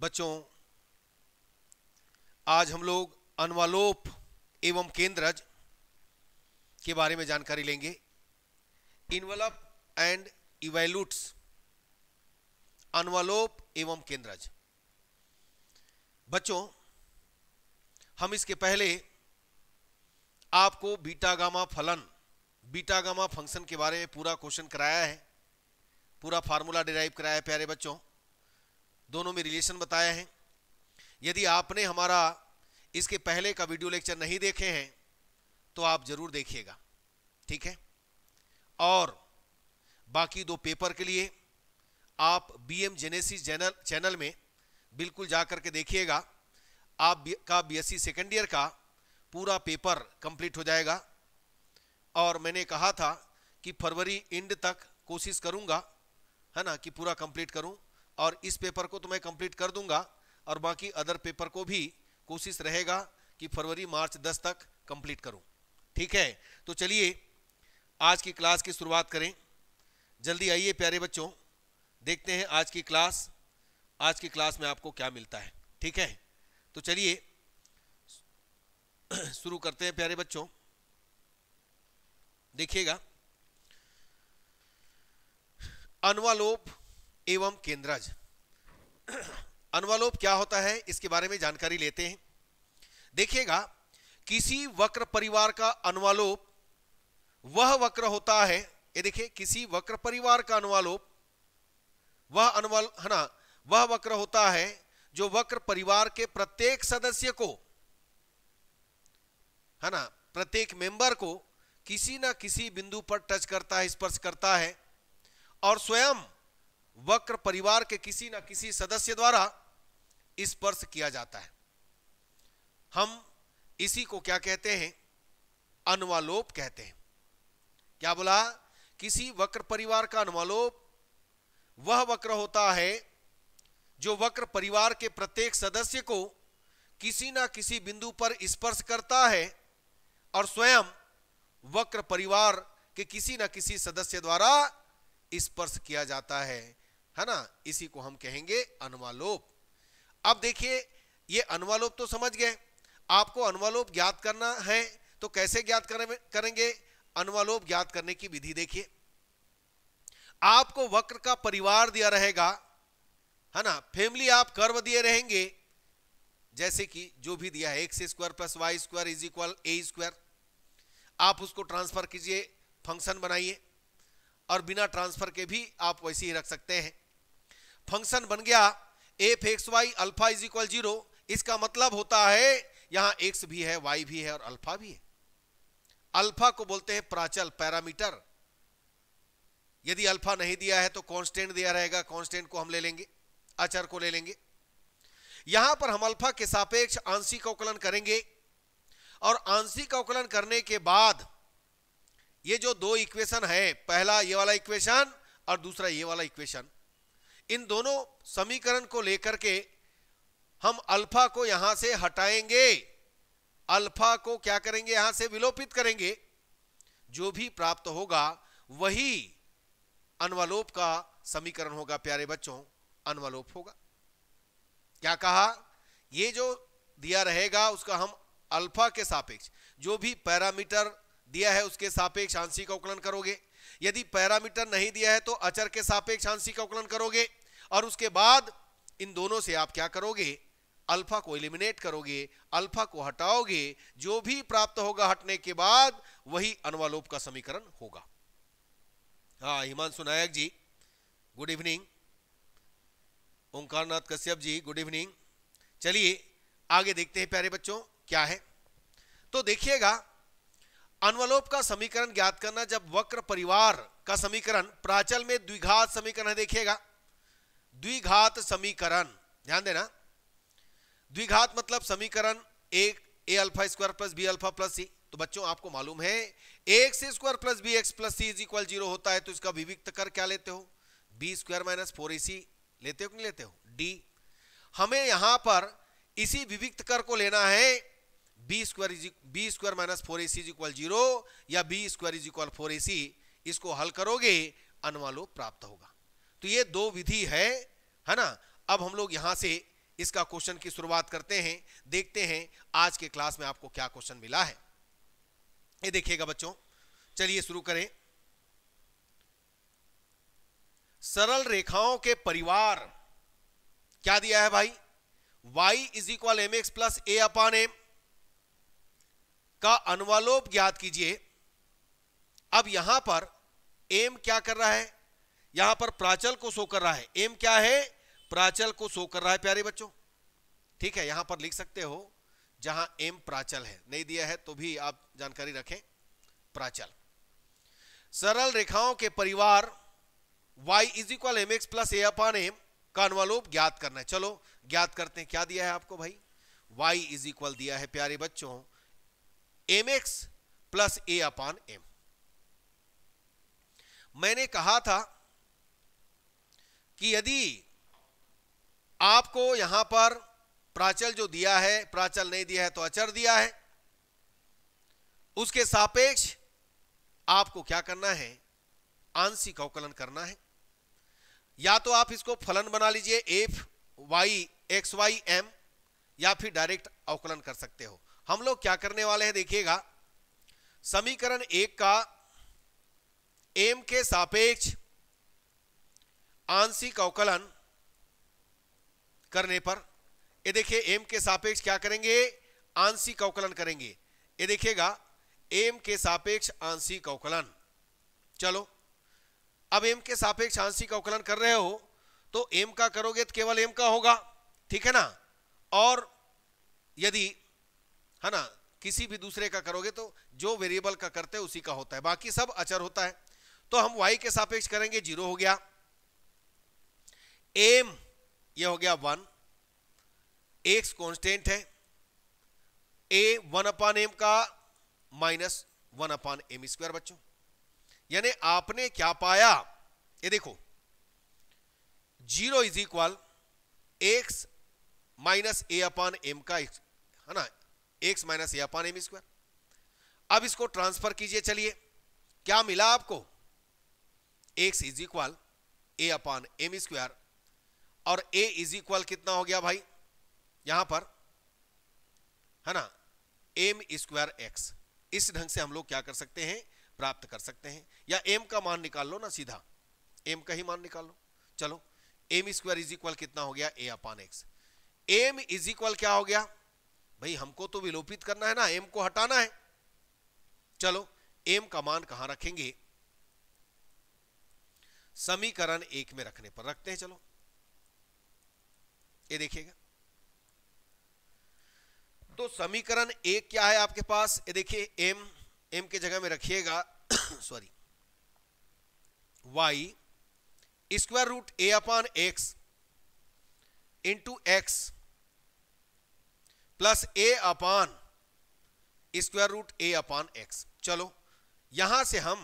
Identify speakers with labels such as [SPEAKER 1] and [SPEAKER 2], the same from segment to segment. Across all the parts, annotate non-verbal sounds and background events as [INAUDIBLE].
[SPEAKER 1] बच्चों आज हम लोग अनवालोप एवं केंद्रज के बारे में जानकारी लेंगे इनवलप एंड इवेल्यूट्स अनवालोप एवं केंद्रज बच्चों हम इसके पहले आपको बीटा गामा फलन बीटा गामा फंक्शन के बारे में पूरा क्वेश्चन कराया है पूरा फार्मूला डिराइव कराया है प्यारे बच्चों दोनों में रिलेशन बताया है यदि आपने हमारा इसके पहले का वीडियो लेक्चर नहीं देखे हैं तो आप जरूर देखिएगा ठीक है और बाकी दो पेपर के लिए आप B M genesis channel channel में बिल्कुल जा कर के देखिएगा आप का बी एस सेकेंड ईयर का पूरा पेपर कंप्लीट हो जाएगा और मैंने कहा था कि फरवरी एंड तक कोशिश करूंगा है ना कि पूरा कंप्लीट करूं और इस पेपर को तो मैं कंप्लीट कर दूंगा और बाकी अदर पेपर को भी कोशिश रहेगा कि फरवरी मार्च दस तक कंप्लीट करूं ठीक है तो चलिए आज की क्लास की शुरुआत करें जल्दी आइए प्यारे बच्चों देखते हैं आज की क्लास आज की क्लास में आपको क्या मिलता है ठीक है तो चलिए [CLEARS THROAT] शुरू करते हैं प्यारे बच्चों देखिएगा अनवालोप एवं केंद्रज अनुवालोप क्या होता है इसके बारे में जानकारी लेते हैं देखिएगा किसी वक्र परिवार का अनुलोप वह वक्र होता है ये देखिए किसी वक्र परिवार का अनुवालोप वह अनुवाल है ना वह वक्र होता है जो वक्र परिवार के प्रत्येक सदस्य को है ना प्रत्येक मेंबर को किसी ना किसी बिंदु पर टच करता है स्पर्श करता है और स्वयं वक्र परिवार के किसी न किसी सदस्य द्वारा स्पर्श किया जाता है हम इसी को क्या कहते हैं अनुवालोप कहते हैं क्या बोला किसी वक्र परिवार का अनुवालोप वह वक्र होता है जो वक्र परिवार के प्रत्येक सदस्य को किसी ना किसी बिंदु पर स्पर्श करता है और स्वयं वक्र परिवार के किसी ना किसी सदस्य द्वारा स्पर्श किया जाता है है ना इसी को हम कहेंगे अनुवालोप अब देखिए ये अनुवालोप तो समझ गए आपको अनुवालोप ज्ञात करना है तो कैसे ज्ञात करेंगे अनुवालोप ज्ञात करने की विधि देखिए आपको वक्र का परिवार दिया रहेगा है ना फैमिली आप कर्व दिए रहेंगे जैसे कि जो भी दिया है X square plus Y square is equal A square आप उसको ट्रांसफर कीजिए फंक्शन बनाइए और बिना ट्रांसफर के भी आप वैसे ही रख सकते हैं फंक्शन बन गया F X Y alpha is equal zero इसका मतलब होता है यहां एक्स भी है वाई भी है और अल्फा भी है अल्फा को बोलते हैं प्राचल पैरामीटर यदि अल्फा नहीं दिया है तो कांस्टेंट दिया रहेगा कांस्टेंट को हम ले लेंगे अचर को ले लेंगे यहां पर हम अल्फा के सापेक्ष आंशिक अवकलन करेंगे और आंशिक अवकलन करने के बाद ये जो दो इक्वेशन है पहला ये वाला इक्वेशन और दूसरा ये वाला इक्वेशन इन दोनों समीकरण को लेकर के हम अल्फा को यहां से हटाएंगे अल्फा को क्या करेंगे यहां से विलोपित करेंगे जो भी प्राप्त होगा वही अनवलोप का समीकरण होगा प्यारे बच्चों अनवलोप होगा क्या कहा ये जो दिया रहेगा उसका हम अल्फा के सापेक्ष जो भी पैरामीटर दिया है उसके सापेक्ष आंशिक अवकलन करोगे यदि पैरामीटर नहीं दिया है तो अचर के सापेक्ष आंशिक अवकलन करोगे और उसके बाद इन दोनों से आप क्या करोगे अल्फा को इलिमिनेट करोगे अल्फा को हटाओगे जो भी प्राप्त होगा हटने के बाद वही अनवालोप का समीकरण होगा हाँ Himanshu Nayak ji good evening Omkar Nath Kashyap ji good evening चलिए आगे देखते हैं प्यारे बच्चों क्या है तो देखिएगा अनवलोप का समीकरण ज्ञात करना जब वक्र परिवार का समीकरण प्राचल में द्विघात समीकरण है देखिएगा द्विघात समीकरण ध्यान देना द्विघात मतलब समीकरण एक A alpha square plus B alpha plus C तो बच्चों आपको मालूम है एक से square plus B X plus C is equal zero होता है तो इसका विविक्त कर क्या लेते हो B square minus four A C लेते हो कि नहीं लेते हो डी हमें यहां पर इसी विविक्त कर को लेना है B square is B square minus four A C is equal zero या B square is equal four A C इसको हल करोगे अनवालो प्राप्त होगा तो ये दो विधि है है ना अब हम लोग यहां से इसका क्वेश्चन की शुरुआत करते हैं देखते हैं आज के क्लास में आपको क्या क्वेश्चन मिला है ये देखिएगा बच्चों चलिए शुरू करें सरल रेखाओं के परिवार क्या दिया है भाई y is equal M X plus A upon M का अनुवालोप ज्ञात कीजिए अब यहां पर एम क्या कर रहा है यहां पर प्राचल को शो कर रहा है एम क्या है प्राचल को शो कर रहा है प्यारे बच्चों ठीक है यहां पर लिख सकते हो जहां एम प्राचल है नहीं दिया है तो भी आप जानकारी रखें प्राचल सरल रेखाओं के परिवार y is equal M X plus A upon M का अनुवालोप ज्ञात करना है चलो ज्ञात करते हैं क्या दिया है आपको भाई y इज इक्वल दिया है प्यारे बच्चों M X plus A upon M मैंने कहा था कि यदि आपको यहां पर प्राचल जो दिया है प्राचल नहीं दिया है तो अचर दिया है उसके सापेक्ष आपको क्या करना है आंशिक अवकलन करना है या तो आप इसको फलन बना लीजिए F Y X Y M या फिर डायरेक्ट अवकलन कर सकते हो हम लोग क्या करने वाले हैं देखिएगा समीकरण एक का एम के सापेक्ष आंशिक अवकलन करने पर ये देखिए एम के सापेक्ष क्या करेंगे आंशिक अवकलन करेंगे ये देखिएगा एम के सापेक्ष आंशिक अवकलन चलो अब एम के सापेक्ष आंशिक अवकलन कर रहे हो तो एम का करोगे तो केवल एम का होगा ठीक है ना और यदि है ना किसी भी दूसरे का करोगे तो जो वेरिएबल का करते उसी का होता है बाकी सब अचर होता है तो हम वाई के सापेक्ष करेंगे जीरो हो गया एम ये हो गया वन एक्स कॉन्स्टेंट है ए वन अपान एम का minus one upon M square बच्चों यानी आपने क्या पाया ये देखो zero is equal X minus A upon M का है ना X minus A upon M square अब इसको ट्रांसफर कीजिए चलिए क्या मिला आपको X is equal A upon M square और ए इज इक्वल कितना हो गया भाई यहां पर है ना एम स्क्वायर एक्स इस ढंग से हम लोग क्या कर सकते हैं प्राप्त कर सकते हैं या एम का मान निकाल लो ना सीधा एम का ही मान निकाल लो चलो एम स्क्वायर इज इक्वल कितना हो गया A upon X M is equal क्या हो गया भाई हमको तो विलोपित करना है ना एम को हटाना है चलो एम का मान कहां रखेंगे समीकरण एक में रखने पर रखते हैं चलो ये देखिएगा तो समीकरण एक क्या है आपके पास ये देखिए एम एम के जगह में रखिएगा [COUGHS] sorry Y square root A upon X into X plus A upon square root A upon X चलो यहां से हम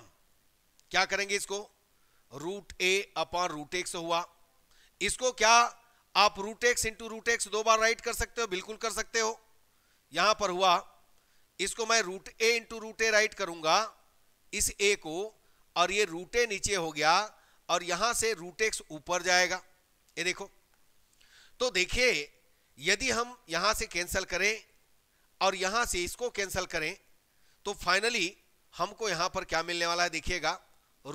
[SPEAKER 1] क्या करेंगे इसको root A upon root X हुआ इसको क्या आप root X into root X दो बार राइट कर सकते हो बिल्कुल कर सकते हो यहां पर हुआ इसको मैं root A into root A write करूंगा इस ए को और ये रूट ए नीचे हो गया और यहां से रूट एक्स ऊपर जाएगा ये देखो तो देखिए यदि हम यहां से कैंसिल करें और यहां से इसको कैंसिल करें तो फाइनली हमको यहां पर क्या मिलने वाला है देखिएगा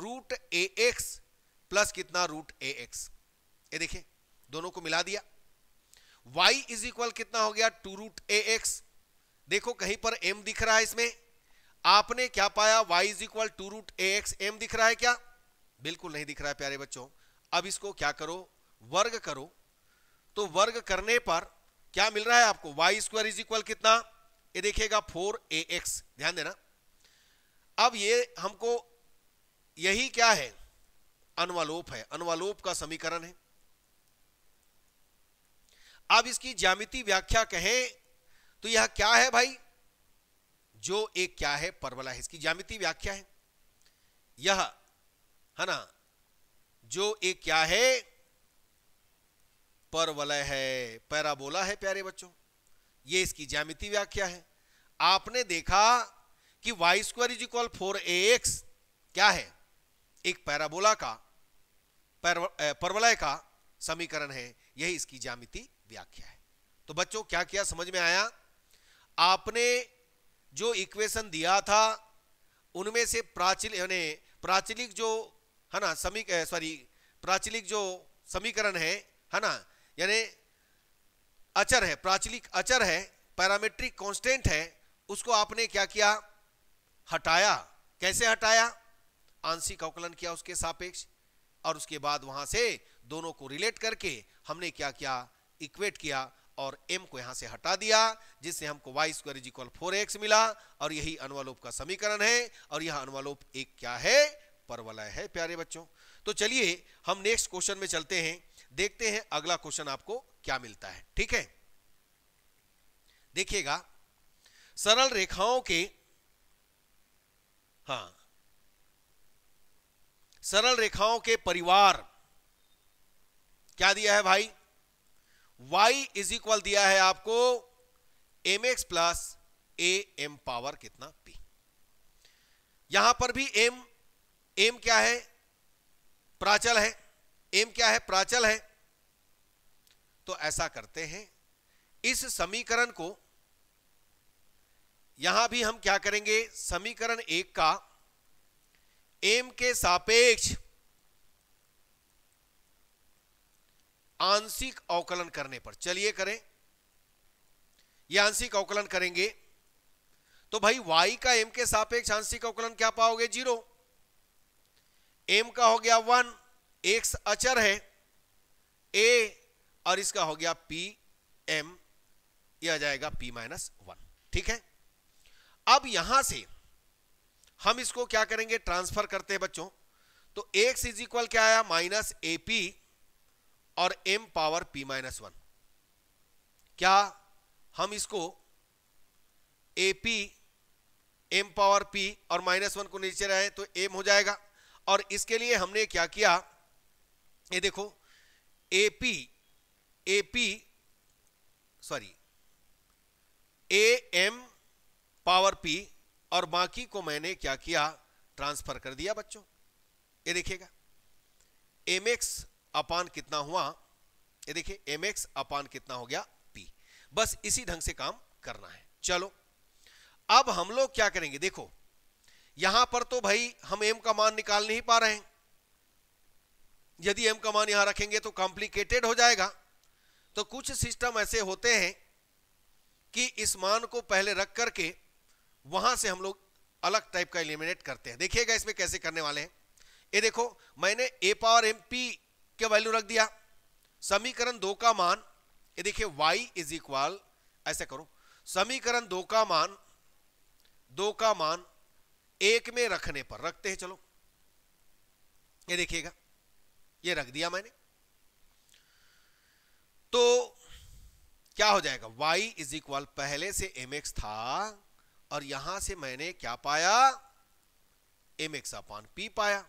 [SPEAKER 1] रूट ए एक्स प्लस कितना रूट ए एक्स ये देखिए दोनों को मिला दिया वाई इज इक्वल कितना हो गया टू रूट ए एक्स देखो कहीं पर एम दिख रहा है इसमें आपने क्या पाया Y is equal two root A X M दिख रहा है क्या बिल्कुल नहीं दिख रहा है प्यारे बच्चों अब इसको क्या करो वर्ग करो तो वर्ग करने पर क्या मिल रहा है आपको वाई स्क्वायर इज इक्वल कितना ये देखिएगा फोर ए एक्स ध्यान देना अब ये हमको यही क्या है अनवालोप है अनवालोप का समीकरण है अब इसकी ज्यामिति व्याख्या कहें तो यह क्या है भाई जो एक क्या है परवला है इसकी ज्यामिति व्याख्या है यह है ना जो एक क्या है परवलय है पैराबोला है प्यारे बच्चों ये इसकी ज्यामिति व्याख्या है आपने देखा कि Y square is equal four A X क्या है एक पैराबोला का परवलय का समीकरण है यही इसकी ज्यामिति व्याख्या है तो बच्चों क्या किया समझ में आया आपने जो इक्वेशन दिया था उनमें से प्राचीन यानी प्राचलिक जो है ना समी सॉरी प्राचलिक जो समीकरण है है ना यानी अचर है प्राचलिक अचर है पैरामेट्रिक कांस्टेंट है उसको आपने क्या किया हटाया कैसे हटाया आंशिक अवकलन किया उसके सापेक्ष और उसके बाद वहां से दोनों को रिलेट करके हमने क्या किया इक्वेट किया और m को यहां से हटा दिया जिससे हमको Y square is equal four X मिला और यही अनुवालोप का समीकरण है और यह अनुवालोप एक क्या है परवलय है प्यारे बच्चों तो चलिए हम नेक्स्ट क्वेश्चन में चलते हैं देखते हैं अगला क्वेश्चन आपको क्या मिलता है ठीक है देखिएगा सरल रेखाओं के हा सरल रेखाओं के परिवार क्या दिया है भाई y इज इक्वल दिया है आपको M X plus A M power कितना p यहां पर भी m m क्या है प्राचल है एम क्या है प्राचल है तो ऐसा करते हैं इस समीकरण को यहां भी हम क्या करेंगे समीकरण एक का एम के सापेक्ष आंशिक अवकलन करने पर चलिए करें यह आंशिक अवकलन करेंगे तो भाई वाई का एम के सापेक्ष आंशिक अवकलन क्या पाओगे जीरो एम का हो गया वन एक्स अचर है ए और इसका हो गया पी एम यह आ जाएगा पी माइनस वन ठीक है अब यहां से हम इसको क्या करेंगे ट्रांसफर करते हैं बच्चों तो एक्स इज इक्वल क्या आया माइनस ए पी और M power P minus one क्या हम इसको A P M power P और माइनस वन को नीचे रहे तो एम हो जाएगा और इसके लिए हमने क्या किया ये देखो AP AP sorry A M power P और बाकी को मैंने क्या किया ट्रांसफर कर दिया बच्चों ये देखिएगा एम एक्स अपान कितना हुआ ये देखिए एम एक्स अपान कितना हो गया पी बस इसी ढंग से काम करना है चलो अब हम लोग क्या करेंगे देखो यहां पर तो भाई हम एम का मान निकाल नहीं पा रहे हैं यदि एम का मान यहां रखेंगे तो कॉम्प्लिकेटेड हो जाएगा तो कुछ सिस्टम ऐसे होते हैं कि इस मान को पहले रख करके वहां से हम लोग अलग टाइप का एलिमिनेट करते हैं देखिएगा इसमें कैसे करने वाले हैं ये देखो मैंने ए पावर एम पी के वैल्यू रख दिया समीकरण दो का मान ये देखिए वाई इज इक्वल ऐसा करो समीकरण दो का मान दो का मान एक में रखने पर रखते हैं चलो ये देखिएगा ये रख दिया मैंने तो क्या हो जाएगा y इज इक्वल पहले से mx था और यहां से मैंने क्या पाया mx अपॉन p पाया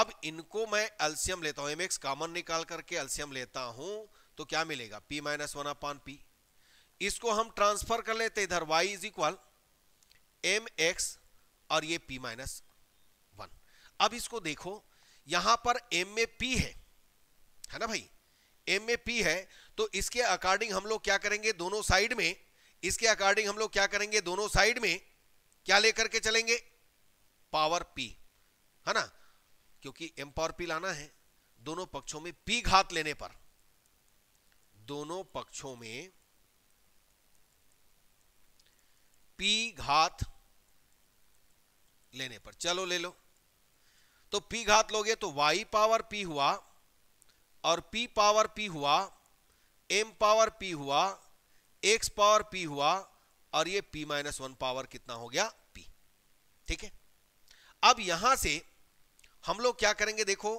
[SPEAKER 1] अब इनको मैं एल्सियम लेता हूं mx कॉमन निकाल करके एल्सियम लेता हूं तो क्या मिलेगा p minus one upon P इसको हम ट्रांसफर कर लेते इधर y इज इक्वल एम और ये p माइनस वन अब इसको देखो यहां पर एम ए पी है है ना भाई एम ए पी है तो इसके अकॉर्डिंग हम लोग क्या करेंगे दोनों साइड में इसके अकॉर्डिंग हम लोग क्या करेंगे दोनों साइड में क्या लेकर के चलेंगे पावर पी है ना क्योंकि एम पावर पी लाना है दोनों पक्षों में पी घात लेने पर दोनों पक्षों में पी घात लेने पर चलो ले लो तो पी घात लोगे तो वाई पावर पी हुआ और पी पावर पी हुआ एम पावर पी हुआ एक्स पावर पी हुआ और ये पी माइनस वन पावर कितना हो गया पी ठीक है अब यहां से हम लोग क्या करेंगे देखो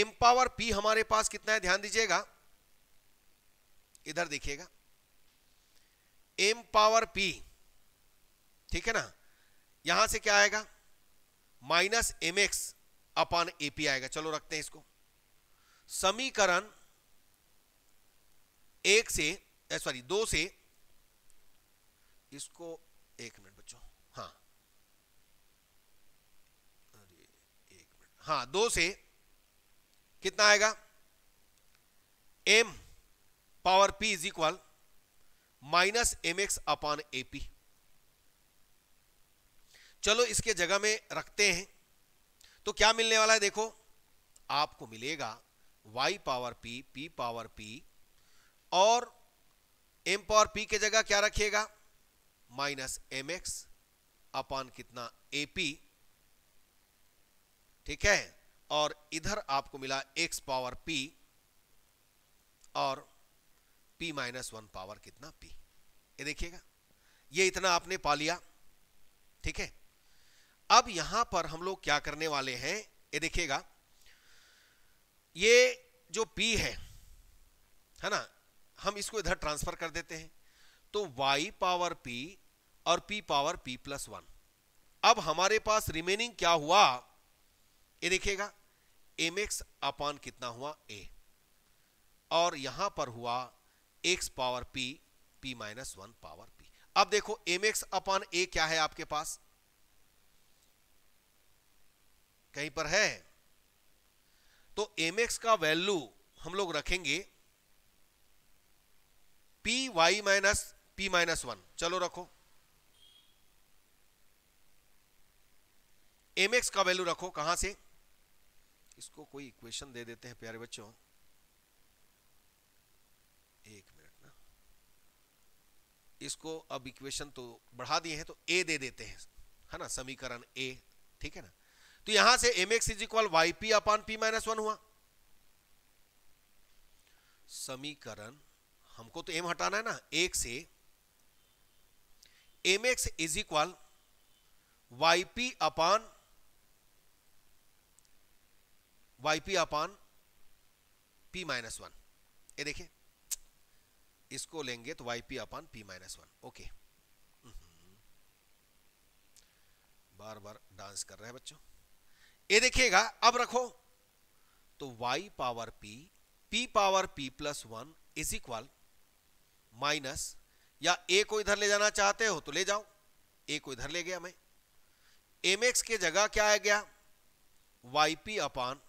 [SPEAKER 1] एम पावर पी हमारे पास कितना है ध्यान दीजिएगा इधर देखिएगा एम पावर पी ठीक है ना यहां से क्या आएगा minus M X upon AP आएगा चलो रखते हैं इसको समीकरण एक से सॉरी दो से इसको एक मिनट बच्चों हाँ अरे एक मिनट हाँ दो से कितना आएगा M power P is equal minus M X upon AP चलो इसके जगह में रखते हैं तो क्या मिलने वाला है देखो आपको मिलेगा y power p p power p और m पावर p के जगह क्या रखिएगा माइनस एम एक्स अपॉन कितना पी ठीक है और इधर आपको मिला x पावर p और p माइनस वन पावर कितना p ये देखिएगा ये इतना आपने पा लिया ठीक है अब यहां पर हम लोग क्या करने वाले हैं ये देखिएगा ये जो P है है ना हम इसको इधर ट्रांसफर कर देते हैं तो y पावर P और P power P plus one अब हमारे पास रिमेनिंग क्या हुआ ये देखिएगा एम एक्स अपॉन कितना हुआ a और यहां पर हुआ x power p p minus one power p अब देखो एम एक्स अपॉन ए क्या है आपके पास कहीं पर है तो एम का वैल्यू हम लोग रखेंगे P Y minus P minus one चलो रखो एम एक्स का वैल्यू रखो कहां से इसको कोई इक्वेशन दे देते हैं प्यारे बच्चों एक मिनट ना इसको अब इक्वेशन तो बढ़ा दिए हैं तो ए दे देते हैं है ना समीकरण ए ठीक है ना तो यहां से M X is equal Y P upon P minus one हुआ समीकरण हमको तो एम हटाना है ना एक से M X is equal Y P upon Y P upon P minus one ये देखिए इसको लेंगे तो Y P upon P minus one okay बार बार डांस कर रहे हैं बच्चों ये देखिएगा अब रखो तो y power p p power p plus one is equal minus या a को इधर ले जाना चाहते हो तो ले जाओ a को इधर ले गया मैं एम एक्स के जगह क्या आ गया Y P upon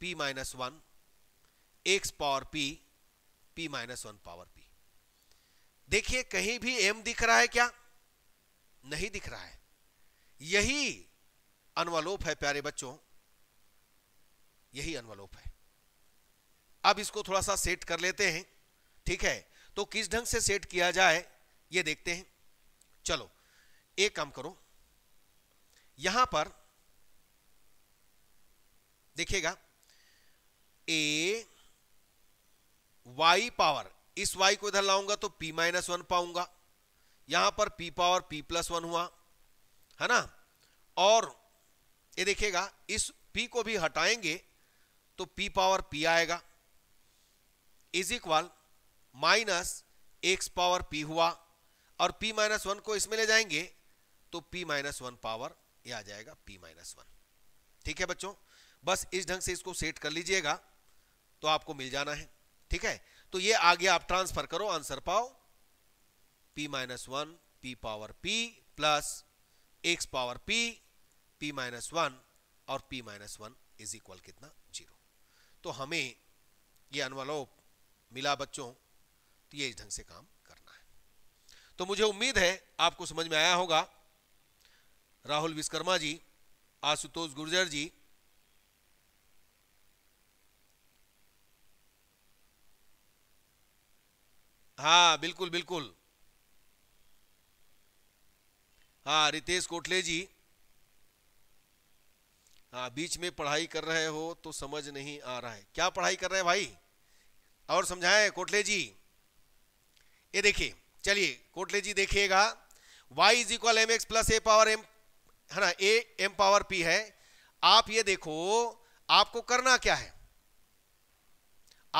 [SPEAKER 1] P minus one X power P P minus one power P देखिए कहीं भी एम दिख रहा है क्या नहीं दिख रहा है यही अनवलोप है प्यारे बच्चों यही अनवलोप है अब इसको थोड़ा सा सेट कर लेते हैं ठीक है तो किस ढंग से सेट किया जाए ये देखते हैं चलो एक काम करो यहां पर देखिएगा ए वाई पावर इस वाई को इधर लाऊंगा तो पी माइनस वन पाऊंगा यहां पर P power P plus one हुआ है ना और ये देखिएगा इस p को भी हटाएंगे तो p पावर p आएगा is equal minus X power p हुआ और p माइनस वन को इसमें ले जाएंगे तो p माइनस वन पावर ये आ जाएगा p माइनस वन ठीक है बच्चों बस इस ढंग से इसको सेट कर लीजिएगा तो आपको मिल जाना है ठीक है तो ये आगे आप ट्रांसफर करो आंसर पाओ p minus one P power p plus X power p p minus one और p minus one is equal कितना जीरो तो हमें ये अनवलोप मिला बच्चों तो ये इस ढंग से काम करना है तो मुझे उम्मीद है आपको समझ में आया होगा राहुल विश्वकर्मा जी आशुतोष गुर्जर जी हाँ बिल्कुल बिल्कुल हाँ रितेश कोटले जी हाँ बीच में पढ़ाई कर रहे हो तो समझ नहीं आ रहा है क्या पढ़ाई कर रहे हैं भाई और समझाए कोटले जी ये देखिए चलिए कोटले जी देखिएगा y is equal M X plus A power M है ना ए एम पावर p है आप ये देखो आपको करना क्या है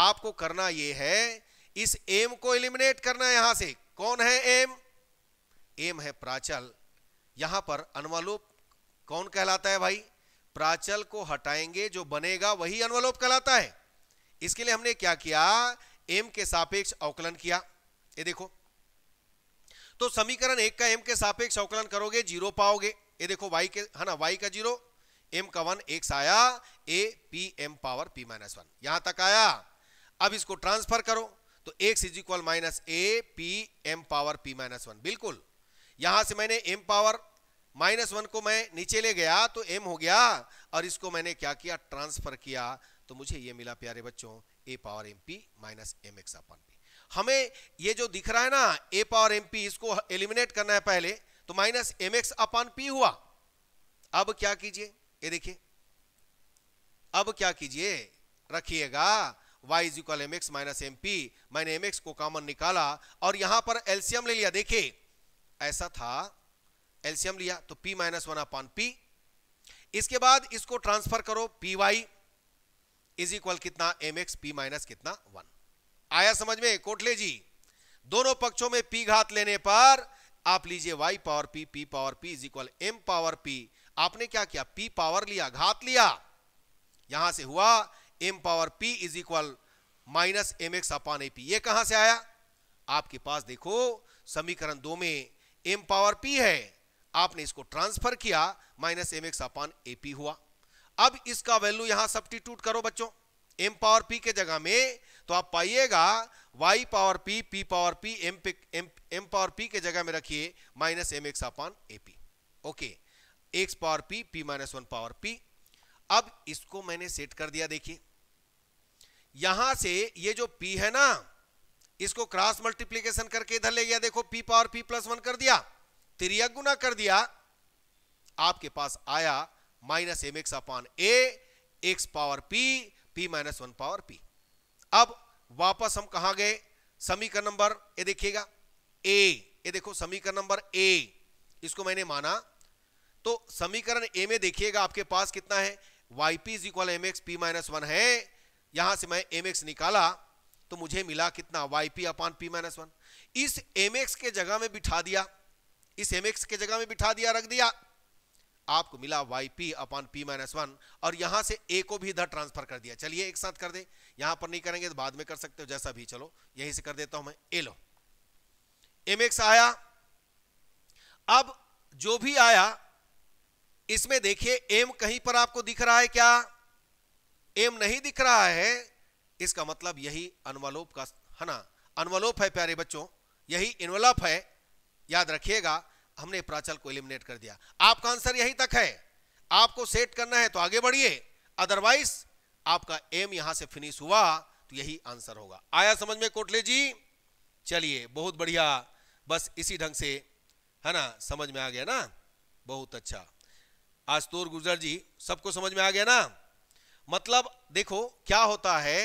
[SPEAKER 1] आपको करना ये है इस एम को इलिमिनेट करना यहां से कौन है एम एम है प्राचल यहां पर अनवालोप कौन कहलाता है भाई प्राचल को हटाएंगे जो बनेगा वही अनवलोप कहलाता है इसके लिए हमने क्या किया एम के सापेक्ष अवकलन किया ये देखो तो समीकरण एक का एम के सापेक्ष अवकलन करोगे जीरो पाओगे ये देखो वाई के है ना वाई का जीरो एम का वन एक आया A P M power P minus one यहां तक आया अब इसको ट्रांसफर करो तो X is equal minus A P M power P minus one बिल्कुल यहां से मैंने एम पावर माइनस वन को मैं नीचे ले गया तो एम हो गया और इसको मैंने क्या किया ट्रांसफर किया तो मुझे ये मिला प्यारे बच्चों A power M P minus M X upon P हमें ये जो दिख रहा है ना ए पावर एम पी इसको एलिमिनेट करना है पहले तो minus M X upon P हुआ अब क्या कीजिए ये देखिए अब क्या कीजिए रखिएगा y is equal M X minus M P मैंने एम एक्स को कॉमन निकाला और यहां पर एल्सियम ले लिया देखिए ऐसा था एलसीएम लिया तो P minus one upon P इसके बाद इसको ट्रांसफर करो पी वाई इज इक्वल कितना एम एक्स पी माइनस कितना वन आया समझ में कोटले जी दोनों पक्षों में पी घात लेने पर आप लीजिए Y power P P power P is equal M power P आपने क्या किया पी पावर लिया घात लिया यहां से हुआ M power P is equal minus M X upon A P ये कहां से आया आपके पास देखो समीकरण दो में एम पावर पी है आपने इसको ट्रांसफर किया minus M X upon P हुआ अब इसका वैल्यू यहां सब्टीट्यूट करो बच्चों एम पावर पी के जगह में तो आप पाइएगा Y power P P power P M P M M power P के जगह में रखिए minus M X upon P okay X power P P minus one power P अब इसको मैंने सेट कर दिया देखिए यहां से ये जो पी है ना इसको क्रॉस मल्टीप्लीकेशन करके इधर ले गया देखो P power P plus one कर दिया तिरिया गुना कर दिया आपके पास आया minus M X upon A X power P P minus one power P अब वापस हम कहा गए समीकरण नंबर ये देखिएगा ए ये देखो समीकरण नंबर ए इसको मैंने माना तो समीकरण ए में देखिएगा आपके पास कितना है Y P is equal M X P minus one है यहां से मैं एम एक्स निकाला तो मुझे मिला कितना Y P upon P minus one इस एम एक्स के जगह में बिठा दिया इस एम एक्स के जगह में बिठा दिया रख दिया आपको मिला y P upon P minus one और यहां से ए को भी इधर ट्रांसफर कर दिया चलिए एक साथ कर दे यहां पर नहीं करेंगे तो बाद में कर सकते हो जैसा भी चलो यहीं से कर देता हूं मैं ए लो एम एक्स आया अब जो भी आया इसमें देखिए एम कहीं पर आपको दिख रहा है क्या एम नहीं दिख रहा है इसका मतलब यही अनवलोप का है ना अनवलोप है प्यारे बच्चों यही इनवलप है याद रखिएगा हमने प्राचल को इलिमिनेट कर दिया आपका आंसर यही तक है आपको सेट करना है तो आगे बढ़िए अदरवाइज आपका एम यहां से फिनिश हुआ तो यही आंसर होगा आया समझ में कोटले जी चलिए बहुत बढ़िया बस इसी ढंग से है ना समझ में आ गया ना बहुत अच्छा आज तो गुर्जर जी सबको समझ में आ गया ना मतलब देखो क्या होता है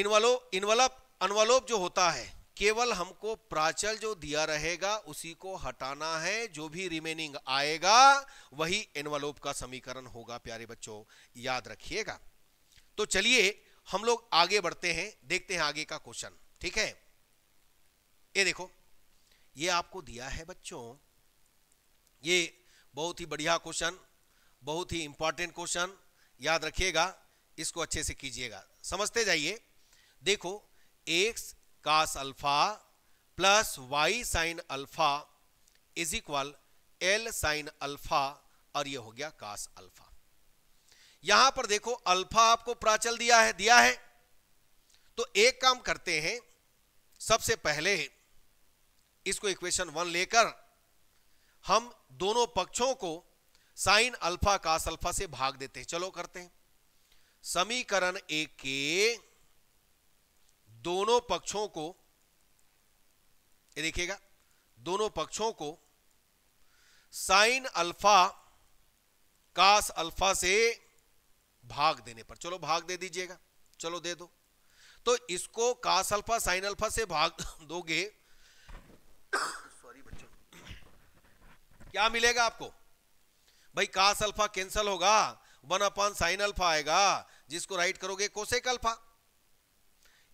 [SPEAKER 1] इनवलो इनवलप अनवलोप जो होता है केवल हमको प्राचल जो दिया रहेगा उसी को हटाना है जो भी रिमेनिंग आएगा वही एनवलोप का समीकरण होगा प्यारे बच्चों याद रखिएगा तो चलिए हम लोग आगे बढ़ते हैं देखते हैं आगे का क्वेश्चन ठीक है ये देखो ये आपको दिया है बच्चों ये बहुत ही बढ़िया क्वेश्चन बहुत ही इंपॉर्टेंट क्वेश्चन याद रखिएगा इसको अच्छे से कीजिएगा समझते जाइए देखो x cos alpha plus y sin alpha is equal l sine alpha और ये हो गया कास अल्फा यहां पर देखो अल्फा आपको प्राचल दिया है दिया है तो एक काम करते हैं सबसे पहले इसको इक्वेशन वन लेकर हम दोनों पक्षों को साइन अल्फा कास अल्फा से भाग देते हैं चलो करते हैं समीकरण एक के दोनों पक्षों को ये देखिएगा दोनों पक्षों को साइन अल्फा कास अल्फा से भाग देने पर चलो भाग दे दीजिएगा चलो दे दो तो इसको कास अल्फा साइन अल्फा से भाग [COUGHS] दोगे सॉरी बच्चों क्या मिलेगा आपको भाई कास अल्फा कैंसल होगा वन अपॉन साइन अल्फा आएगा जिसको राइट करोगे कोसेक अल्फा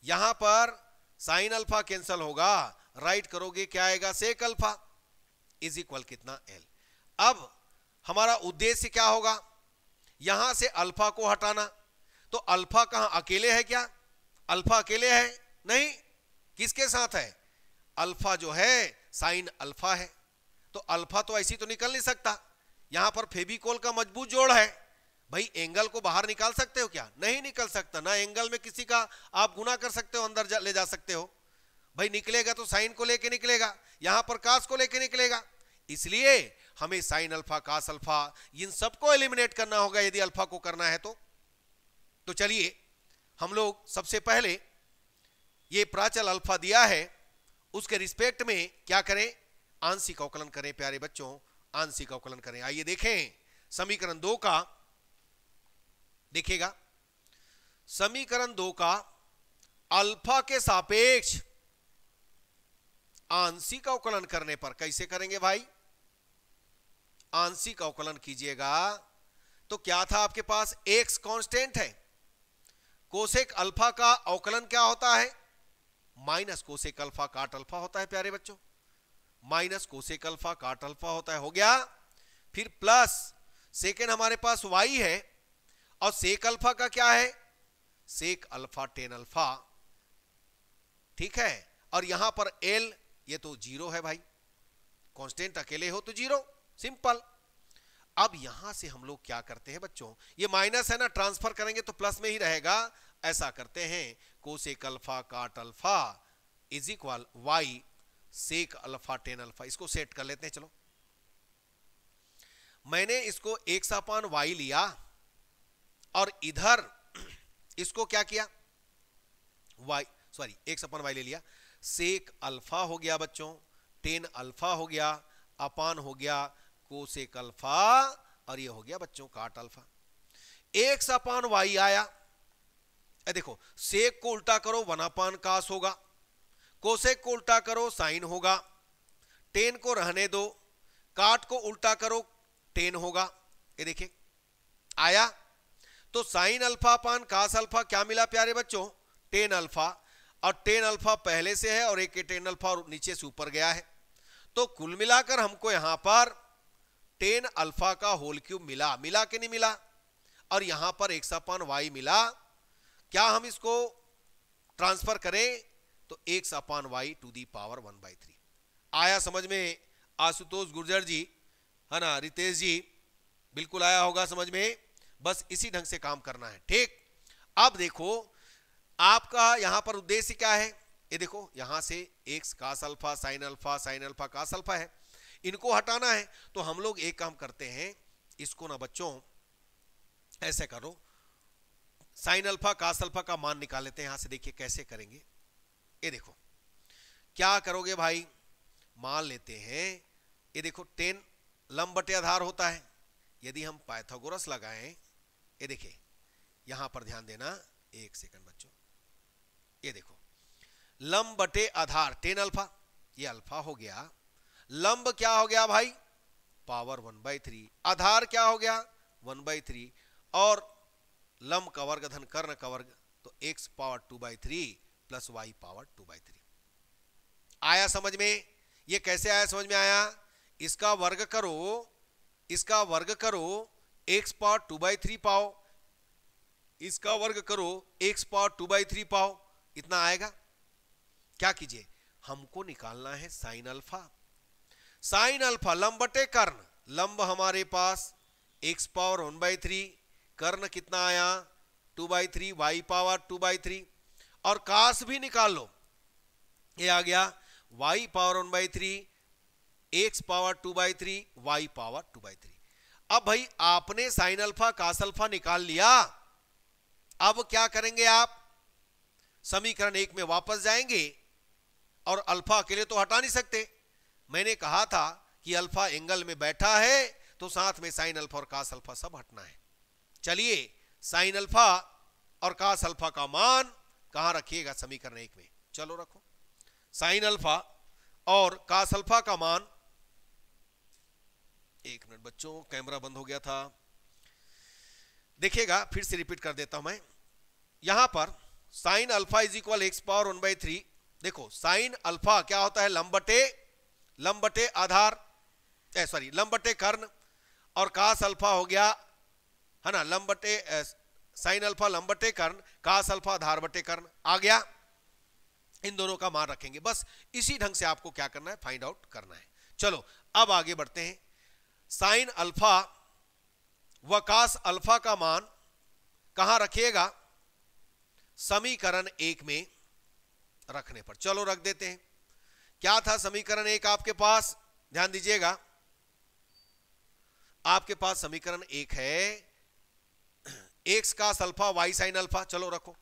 [SPEAKER 1] यहां पर साइन अल्फा कैंसल होगा राइट करोगे क्या आएगा सेक अल्फा इज इक्वल कितना एल अब हमारा उद्देश्य क्या होगा यहां से अल्फा को हटाना तो अल्फा कहां अकेले है क्या अल्फा अकेले है नहीं किसके साथ है अल्फा जो है साइन अल्फा है तो अल्फा तो ऐसी तो निकल नहीं सकता यहां पर फेबिकोल का मजबूत जोड़ है भाई एंगल को बाहर निकाल सकते हो क्या नहीं निकल सकता ना एंगल में किसी का आप गुना कर सकते हो अंदर जा, ले जा सकते हो भाई निकलेगा तो साइन को लेके निकलेगा यहां पर कास को लेके निकलेगा इसलिए हमें साइन अल्फा कास अल्फा इन सबको एलिमिनेट करना होगा यदि अल्फा को करना है तो तो चलिए हम लोग सबसे पहले ये प्राचल अल्फा दिया है उसके रिस्पेक्ट में क्या करें आंशिक अवकलन करें प्यारे बच्चों आंशिक अवकलन करें आइए देखें समीकरण दो का देखिएगा समीकरण दो का अल्फा के सापेक्ष आंशिक अवकलन करने पर कैसे करेंगे भाई आंशिक अवकलन कीजिएगा तो क्या था आपके पास एक्स कांस्टेंट है कोशेक अल्फा का अवकलन क्या होता है minus cosec alpha cot alpha होता है प्यारे बच्चों minus cosec alpha cot alpha होता है हो गया फिर प्लस सेकेंड हमारे पास वाई है और सेक अल्फा का क्या है सेक अल्फा टेन अल्फा ठीक है और यहां पर एल ये तो जीरो है भाई कांस्टेंट अकेले हो तो जीरो सिंपल अब यहां से हम लोग क्या करते हैं बच्चों ये माइनस है ना ट्रांसफर करेंगे तो प्लस में ही रहेगा ऐसा करते हैं cosec alpha cot alpha is equal y sec alpha tan alpha इसको सेट कर लेते हैं चलो मैंने इसको एक सापान वाई लिया और इधर इसको क्या किया y sorry x upon y ले लिया सेक अल्फा हो गया बच्चों टेन अल्फा हो गया अपान हो गया कोसेक अल्फा और ये हो गया बच्चों काट अल्फा एक्स अपान वाई आया ए देखो सेक को उल्टा करो वन अपान कास होगा कोसेक को उल्टा करो साइन होगा टेन को रहने दो काट को उल्टा करो टेन होगा ये देखिए आया तो sine alpha upon cos alpha क्या मिला प्यारे बच्चों टेन अल्फा और टेन अल्फा पहले से है और एक टेन अल्फा और नीचे से ऊपर गया है तो कुल मिलाकर हमको यहां पर टेन अल्फा का होल क्यूब मिला मिला कि नहीं मिला और यहां पर एक सपान वाई मिला क्या हम इसको ट्रांसफर करें तो एक सपान y to the power one by three आया समझ में आशुतोष गुर्जर जी है ना रितेश जी बिल्कुल आया होगा समझ में बस इसी ढंग से काम करना है ठीक अब देखो आपका यहां पर उद्देश्य क्या है ये देखो यहां से x cos alpha sine alpha sine alpha cos alpha है इनको हटाना है तो हम लोग एक काम करते हैं इसको ना बच्चों ऐसे करो साइन अल्फा कास अल्फा का मान निकाल लेते हैं यहां से देखिए कैसे करेंगे ये देखो क्या करोगे भाई मान लेते हैं ये देखो टेन लंब बटे आधार होता है यदि हम पाइथागोरस लगाएं ये देखिए यहां पर ध्यान देना एक सेकंड बच्चों ये देखो लंब बटे आधार टेन अल्फा ये अल्फा हो गया लंब क्या हो गया भाई पावर वन बाई थ्री आधार क्या हो गया वन बाई थ्री और लंब का वर्ग धन कर्ण का वर्ग तो x power two by three plus y power two by three आया समझ में ये कैसे आया समझ में आया इसका वर्ग करो इसका वर्ग करो x power two by three पाओ इसका वर्ग करो x power two by three पाओ इतना आएगा क्या कीजिए हमको निकालना है साइन अल्फा साइन अल्फा लंबटे कर्ण लंब हमारे पास x power one by three कर्ण कितना आया two by three y power two by three और कास भी निकाल लो ये आ गया y power one by three x power two by three y power two by three अब भाई आपने साइन अल्फा कास अल्फा निकाल लिया अब क्या करेंगे आप समीकरण एक में वापस जाएंगे और अल्फा अकेले तो हटा नहीं सकते मैंने कहा था कि अल्फा एंगल में बैठा है तो साथ में साइन अल्फा और कास अल्फा सब हटना है चलिए साइन अल्फा और कास अल्फा का मान कहां रखिएगा समीकरण एक में चलो रखो साइन अल्फा और कास अल्फा का मान एक मिनट बच्चों कैमरा बंद हो गया था देखिएगा फिर से रिपीट कर देता हूं मैं यहां पर sine alpha is equal x power one by three देखो साइन अल्फा क्या होता है लंबटे लंबटे आधार सॉरी लंबटे कर्ण और कास अल्फा हो गया है ना लंबटे साइन अल्फा लंबटे कर्ण कास अल्फा आधार बटे कर्ण आ गया इन दोनों का मान रखेंगे बस इसी ढंग से आपको क्या करना है फाइंड आउट करना है चलो अब आगे बढ़ते हैं साइन अल्फा व कास अल्फा का मान कहां रखिएगा समीकरण एक में रखने पर चलो रख देते हैं क्या था समीकरण एक आपके पास ध्यान दीजिएगा आपके पास समीकरण एक है एक्स का अल्फा वाई साइन अल्फा चलो रखो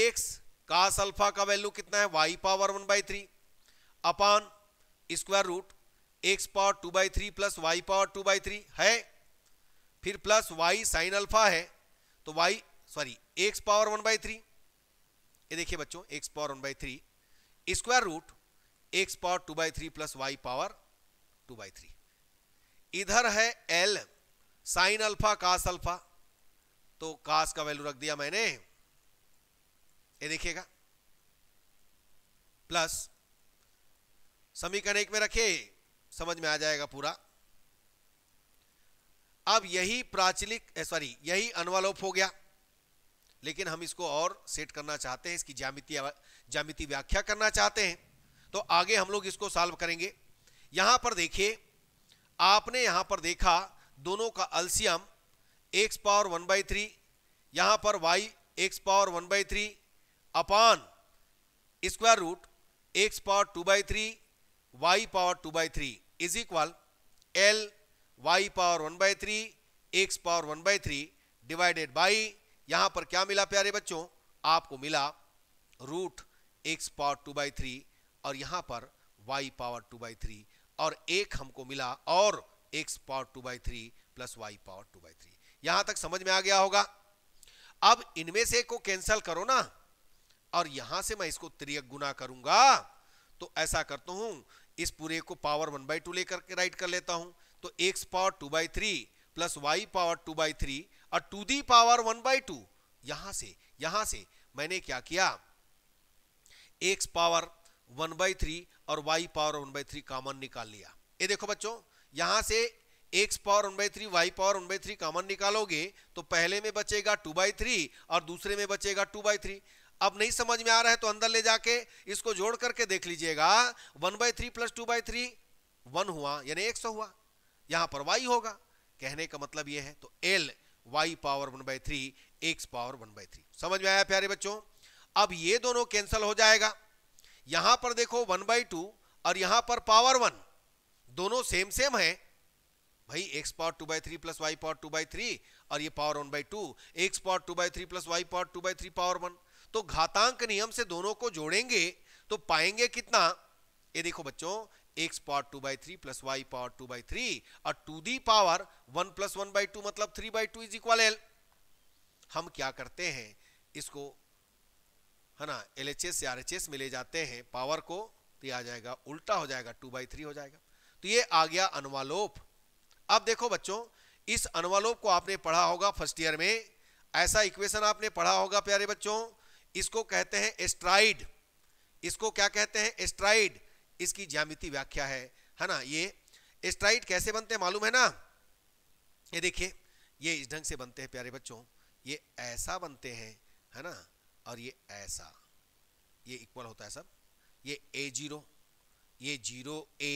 [SPEAKER 1] एक्स कास अल्फा का वैल्यू कितना है y power one by three upon square root x power two by three plus y power two by three है फिर प्लस वाई साइन अल्फा है तो y sorry x power one by three ये देखिए बच्चों x power one by three square root x power two by three plus y power two by three इधर है l sine alpha cos alpha तो cos का value रख दिया मैंने ये देखिएगा प्लस समीकरण एक में रखे समझ में आ जाएगा पूरा अब यही प्राचलिक सॉरी यही अनवालोप हो गया लेकिन हम इसको और सेट करना चाहते हैं इसकी ज्यामिति ज्यामिति व्याख्या करना चाहते हैं तो आगे हम लोग इसको सॉल्व करेंगे यहां पर देखिए आपने यहां पर देखा दोनों का अल्सियम x power one by three यहां पर y x power one by three upon square root x power two by three y power two by three is equal l y power one by three x power one by three divided by यहां पर क्या मिला प्यारे बच्चों आपको मिला root x power two by three और यहां पर y power two by three और एक हमको मिला और x power two by three plus y power two by three यहां तक समझ में आ गया होगा अब इनमें से को कैंसिल करो ना और यहां से मैं इसको त्रियक गुना करूंगा तो ऐसा करता हूं इस पूरे को पावर वन बाई टू लेकर राइट कर लेता हूं तो x power two by three plus y power two by three और to the power one by two यहां से यहां से मैंने क्या किया x power one by three और y power one by three common निकाल लिया ये देखो बच्चों यहां से x power one by three y power one by three common निकालोगे तो पहले में बचेगा टू बाई थ्री और दूसरे में बचेगा टू बाई थ्री अब नहीं समझ में आ रहा है तो अंदर ले जाके इसको जोड़ करके देख लीजिएगा one by three plus two by three one हुआ यानी एक सौ हुआ यहां पर वाई होगा कहने का मतलब यह है तो l y power one by three x power one by three समझ में आया प्यारे बच्चों अब ये दोनों कैंसिल हो जाएगा यहां पर देखो वन बाई टू और यहां पर पावर वन दोनों सेम सेम है भाई x power two by three plus y power two by three और ये power one by two x power two by three plus y power two by three power one तो घातांक नियम से दोनों को जोड़ेंगे तो पाएंगे कितना ये देखो बच्चों x power two by three plus y power two by three और to the power one plus one by two मतलब three by two is equal l हम क्या करते हैं इसको है ना L H S R H S में ले जाते हैं पावर को तो आ जाएगा उल्टा हो जाएगा टू बाई थ्री हो जाएगा तो ये आ गया अनुवालोप अब देखो बच्चों इस अनुवालोप को आपने पढ़ा होगा फर्स्ट ईयर में ऐसा इक्वेशन आपने पढ़ा होगा प्यारे बच्चों इसको कहते हैं एस्ट्राइड इसको क्या कहते हैं एस्ट्राइड इसकी ज्यामिति व्याख्या है है ना ये एस्ट्राइड कैसे बनते हैं मालूम है ना ये देखिए ये इस ढंग से बनते हैं प्यारे बच्चों ये ऐसा बनते हैं है ना और ये ऐसा ये इक्वल होता है सब ये ए जीरो ये जीरो ए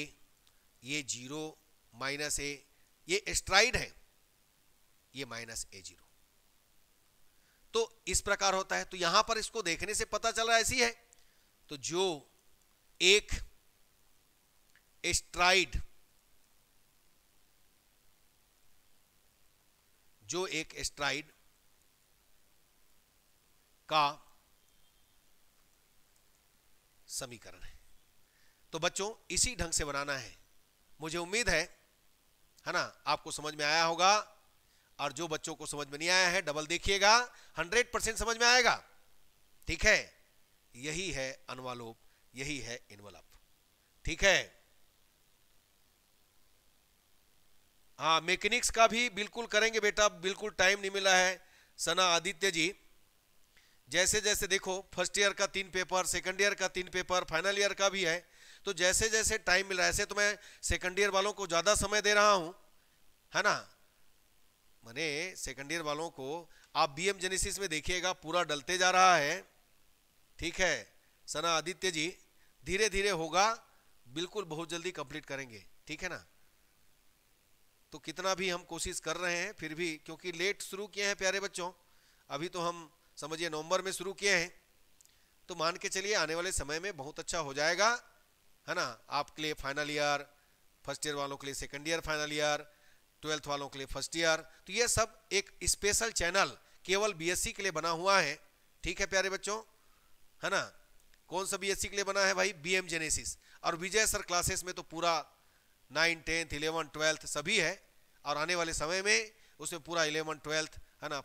[SPEAKER 1] ये जीरो माइनस ए ये एस्ट्राइड है ये माइनस ए जीरो तो इस प्रकार होता है तो यहां पर इसको देखने से पता चल रहा है ऐसी है तो जो एक स्ट्राइड जो एक स्ट्राइड का समीकरण है तो बच्चों इसी ढंग से बनाना है मुझे उम्मीद है है ना आपको समझ में आया होगा और जो बच्चों को समझ में नहीं आया है डबल देखिएगा हंड्रेड परसेंट समझ में आएगा ठीक है यही है अनवालोप यही है इनवलप ठीक है हाँ मेकेनिक्स का भी बिल्कुल करेंगे बेटा बिल्कुल टाइम नहीं मिला है सना आदित्य जी जैसे जैसे देखो फर्स्ट ईयर का तीन पेपर सेकंड ईयर का तीन पेपर फाइनल ईयर का भी है तो जैसे जैसे टाइम मिल रहा है ऐसे तो मैं सेकंड ईयर वालों को ज़्यादा समय दे रहा हूं है ना मैंने सेकेंड ईयर वालों को आप बीएम जेनेसिस में देखिएगा पूरा डलते जा रहा है ठीक है सना आदित्य जी धीरे धीरे होगा बिल्कुल बहुत जल्दी कंप्लीट करेंगे ठीक है ना तो कितना भी हम कोशिश कर रहे हैं फिर भी क्योंकि लेट शुरू किए हैं प्यारे बच्चों अभी तो हम समझिए नवंबर में शुरू किए हैं तो मान के चलिए आने वाले समय में बहुत अच्छा हो जाएगा है ना आपके लिए फाइनल ईयर फर्स्ट ईयर वालों के लिए second year final year twelfth वालों के लिए फर्स्ट ईयर तो ये सब एक स्पेशल चैनल केवल बीएससी के लिए बना हुआ है ठीक है प्यारे बच्चों है ना कौन सा बीएससी के लिए बना है भाई बीएम जेनेसिस और विजय सर क्लासेस में तो पूरा नाइन टेंथ इलेवन ट्वेल्थ सभी है और आने वाले समय में उसमें पूरा इलेवन ट्वेल्थ है ना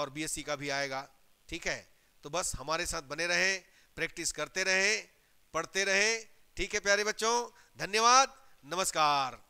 [SPEAKER 1] और बी का भी आएगा ठीक है तो बस हमारे साथ बने रहें प्रैक्टिस करते रहें पढ़ते रहें ठीक है प्यारे बच्चों धन्यवाद नमस्कार